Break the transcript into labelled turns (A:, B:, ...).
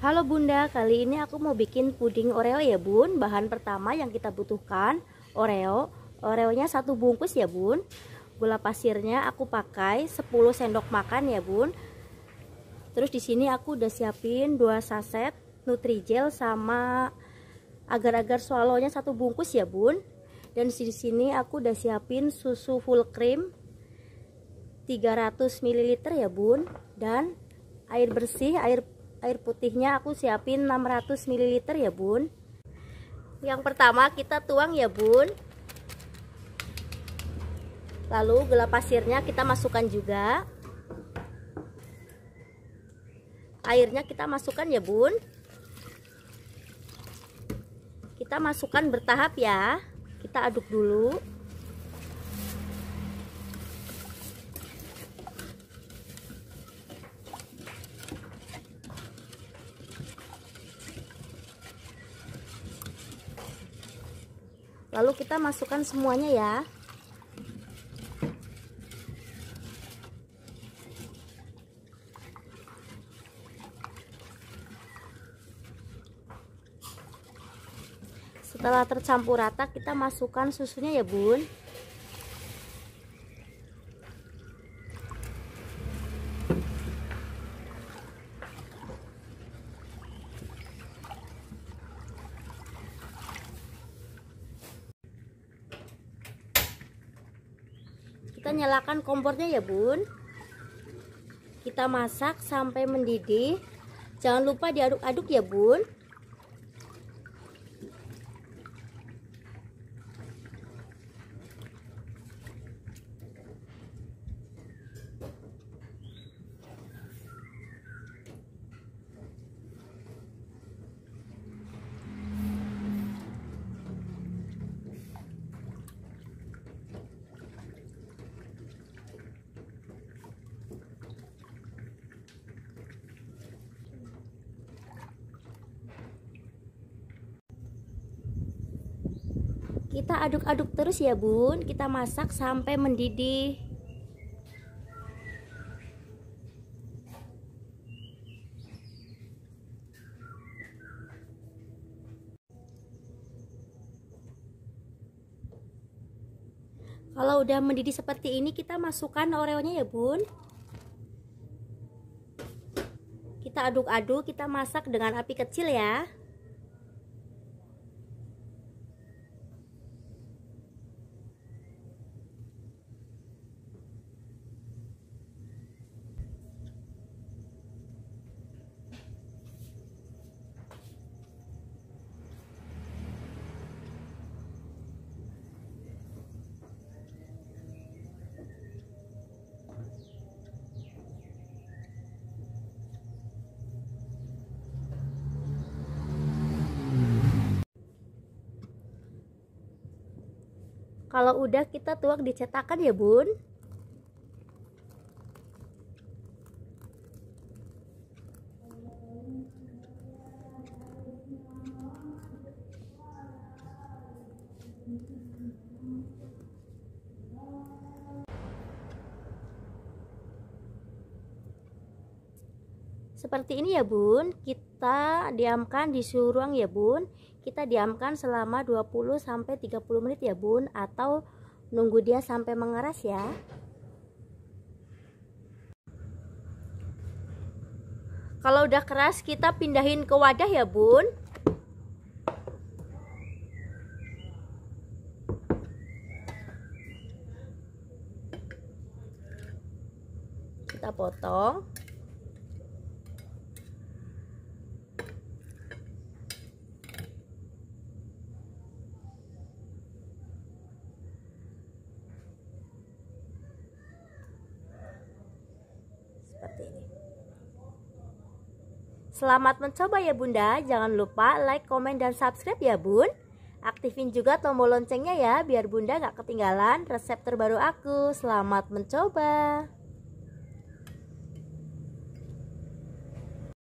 A: Halo Bunda, kali ini aku mau bikin puding Oreo ya Bun. Bahan pertama yang kita butuhkan Oreo. Oreonya satu bungkus ya Bun. Gula pasirnya aku pakai 10 sendok makan ya Bun. Terus di sini aku udah siapin 2 saset Nutrijel sama agar-agar swallownya satu bungkus ya Bun. Dan di sini aku udah siapin susu full cream 300 ml ya Bun dan air bersih, air air putihnya aku siapin 600 ml ya bun yang pertama kita tuang ya bun lalu gula pasirnya kita masukkan juga airnya kita masukkan ya bun kita masukkan bertahap ya kita aduk dulu lalu kita masukkan semuanya ya setelah tercampur rata kita masukkan susunya ya bun kita nyalakan kompornya ya bun kita masak sampai mendidih jangan lupa diaduk-aduk ya bun kita aduk-aduk terus ya bun kita masak sampai mendidih kalau udah mendidih seperti ini kita masukkan oreonya ya bun kita aduk-aduk kita masak dengan api kecil ya Kalau udah kita tuang dicetakan ya bun Seperti ini ya bun, kita diamkan di suhu ruang ya bun. Kita diamkan selama 20 sampai 30 menit ya bun atau nunggu dia sampai mengeras ya. Kalau udah keras kita pindahin ke wadah ya bun Kita potong seperti ini. Selamat mencoba ya bunda, jangan lupa like, komen, dan subscribe ya bun. Aktifin juga tombol loncengnya ya, biar bunda gak ketinggalan resep terbaru aku. Selamat mencoba!